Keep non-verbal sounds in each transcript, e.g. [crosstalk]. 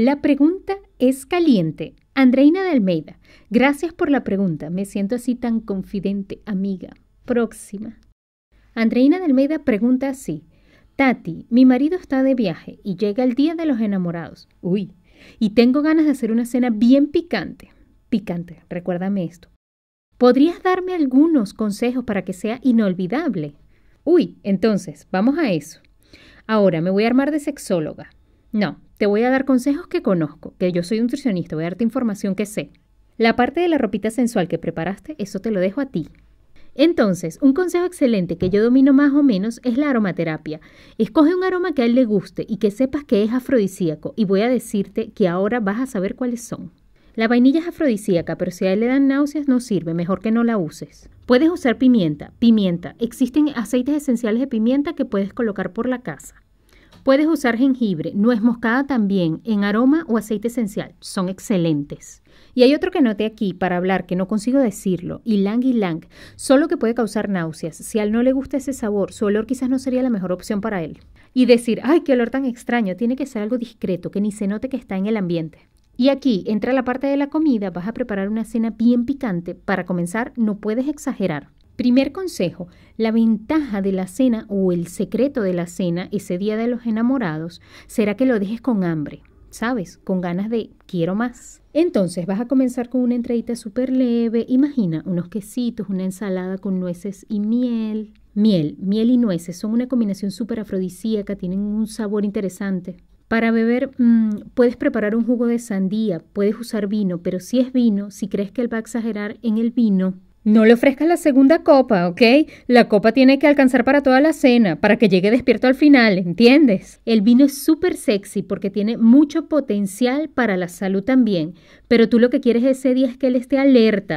La pregunta es caliente. Andreina de Almeida, gracias por la pregunta. Me siento así tan confidente, amiga. Próxima. Andreina de Almeida pregunta así. Tati, mi marido está de viaje y llega el día de los enamorados. Uy, y tengo ganas de hacer una cena bien picante. Picante, recuérdame esto. ¿Podrías darme algunos consejos para que sea inolvidable? Uy, entonces, vamos a eso. Ahora me voy a armar de sexóloga. No, te voy a dar consejos que conozco, que yo soy nutricionista, voy a darte información que sé. La parte de la ropita sensual que preparaste, eso te lo dejo a ti. Entonces, un consejo excelente que yo domino más o menos es la aromaterapia. Escoge un aroma que a él le guste y que sepas que es afrodisíaco y voy a decirte que ahora vas a saber cuáles son. La vainilla es afrodisíaca, pero si a él le dan náuseas no sirve, mejor que no la uses. Puedes usar pimienta, pimienta. Existen aceites esenciales de pimienta que puedes colocar por la casa. Puedes usar jengibre, nuez moscada también, en aroma o aceite esencial. Son excelentes. Y hay otro que note aquí para hablar que no consigo decirlo, y lang. solo que puede causar náuseas. Si al no le gusta ese sabor, su olor quizás no sería la mejor opción para él. Y decir, ay, qué olor tan extraño, tiene que ser algo discreto, que ni se note que está en el ambiente. Y aquí entra la parte de la comida, vas a preparar una cena bien picante. Para comenzar, no puedes exagerar. Primer consejo, la ventaja de la cena o el secreto de la cena ese día de los enamorados será que lo dejes con hambre, ¿sabes? Con ganas de quiero más. Entonces vas a comenzar con una entradita súper leve, imagina unos quesitos, una ensalada con nueces y miel. Miel, miel y nueces son una combinación súper afrodisíaca, tienen un sabor interesante. Para beber, mm, puedes preparar un jugo de sandía, puedes usar vino, pero si es vino, si crees que él va a exagerar en el vino, no le ofrezcas la segunda copa, ¿ok? La copa tiene que alcanzar para toda la cena, para que llegue despierto al final, ¿entiendes? El vino es súper sexy porque tiene mucho potencial para la salud también, pero tú lo que quieres ese día es que él esté alerta,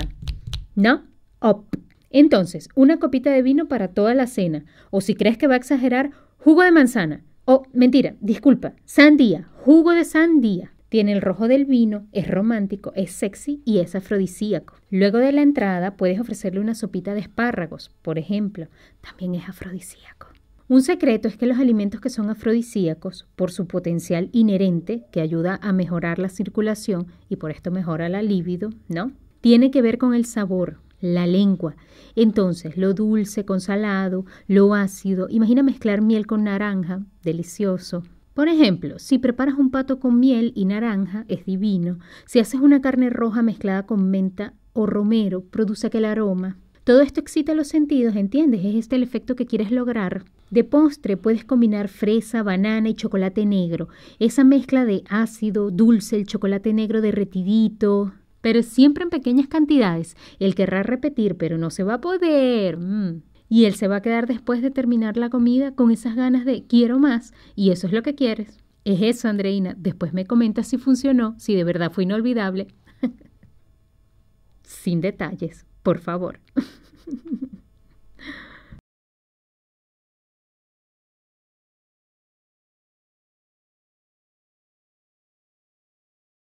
¿no? Op. Entonces, una copita de vino para toda la cena, o si crees que va a exagerar, jugo de manzana. Oh, mentira, disculpa, sandía, jugo de sandía. Tiene el rojo del vino, es romántico, es sexy y es afrodisíaco. Luego de la entrada puedes ofrecerle una sopita de espárragos, por ejemplo, también es afrodisíaco. Un secreto es que los alimentos que son afrodisíacos, por su potencial inherente, que ayuda a mejorar la circulación y por esto mejora la libido, ¿no? Tiene que ver con el sabor, la lengua. Entonces, lo dulce con salado, lo ácido, imagina mezclar miel con naranja, delicioso, por ejemplo, si preparas un pato con miel y naranja, es divino. Si haces una carne roja mezclada con menta o romero, produce aquel aroma. Todo esto excita los sentidos, ¿entiendes? Es este el efecto que quieres lograr. De postre puedes combinar fresa, banana y chocolate negro. Esa mezcla de ácido, dulce, el chocolate negro derretidito, pero siempre en pequeñas cantidades. el querrá repetir, pero no se va a poder. Mm y él se va a quedar después de terminar la comida con esas ganas de quiero más y eso es lo que quieres. Es eso, Andreina. Después me comentas si funcionó, si de verdad fue inolvidable. [laughs] Sin detalles, por favor. [laughs]